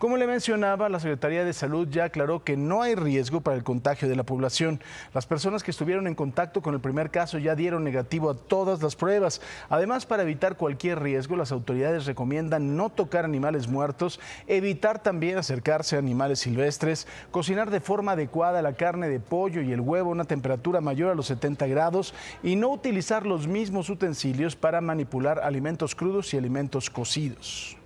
Como le mencionaba, la Secretaría de Salud ya aclaró que no hay riesgo para el contagio de la población. Las personas que estuvieron en contacto con el primer caso ya dieron negativo a todas las pruebas. Además, para evitar cualquier riesgo, las autoridades recomiendan no tocar animales muertos, evitar también acercarse a animales silvestres, cocinar de forma adecuada la carne de pollo y el huevo a una temperatura mayor a los 70 grados y no utilizar los mismos utensilios para manipular alimentos crudos y alimentos cocidos.